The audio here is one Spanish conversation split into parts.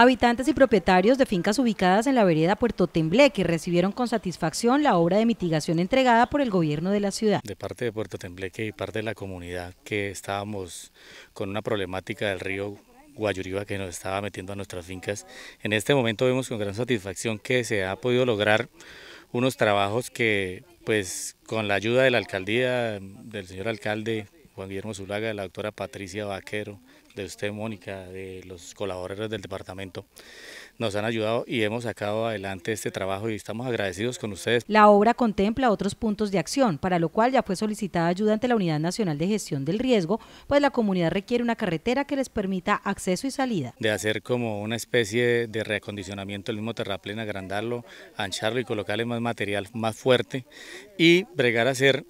Habitantes y propietarios de fincas ubicadas en la vereda Puerto Tembleque recibieron con satisfacción la obra de mitigación entregada por el gobierno de la ciudad. De parte de Puerto Tembleque y parte de la comunidad que estábamos con una problemática del río Guayuriba que nos estaba metiendo a nuestras fincas, en este momento vemos con gran satisfacción que se ha podido lograr unos trabajos que pues con la ayuda de la alcaldía, del señor alcalde Juan Guillermo Zulaga, de la doctora Patricia Vaquero, de usted, Mónica, de los colaboradores del departamento, nos han ayudado y hemos sacado adelante este trabajo y estamos agradecidos con ustedes. La obra contempla otros puntos de acción, para lo cual ya fue solicitada ayuda ante la Unidad Nacional de Gestión del Riesgo, pues la comunidad requiere una carretera que les permita acceso y salida. De hacer como una especie de reacondicionamiento del mismo terraplén, agrandarlo, ancharlo y colocarle más material más fuerte y bregar a hacer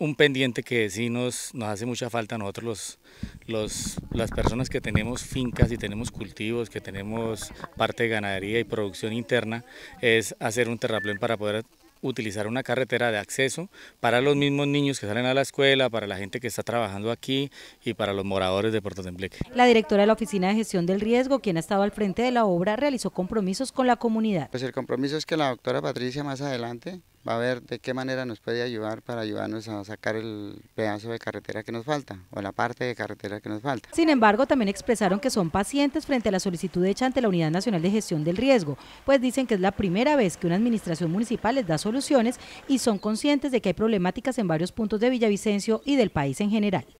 un pendiente que sí nos, nos hace mucha falta nosotros los, los, las personas que tenemos fincas y tenemos cultivos, que tenemos parte de ganadería y producción interna, es hacer un terraplén para poder utilizar una carretera de acceso para los mismos niños que salen a la escuela, para la gente que está trabajando aquí y para los moradores de Puerto Tembleque. La directora de la Oficina de Gestión del Riesgo, quien ha estado al frente de la obra, realizó compromisos con la comunidad. Pues el compromiso es que la doctora Patricia más adelante va a ver de qué manera nos puede ayudar para ayudarnos a sacar el pedazo de carretera que nos falta o la parte de carretera que nos falta. Sin embargo, también expresaron que son pacientes frente a la solicitud hecha ante la Unidad Nacional de Gestión del Riesgo, pues dicen que es la primera vez que una administración municipal les da soluciones y son conscientes de que hay problemáticas en varios puntos de Villavicencio y del país en general.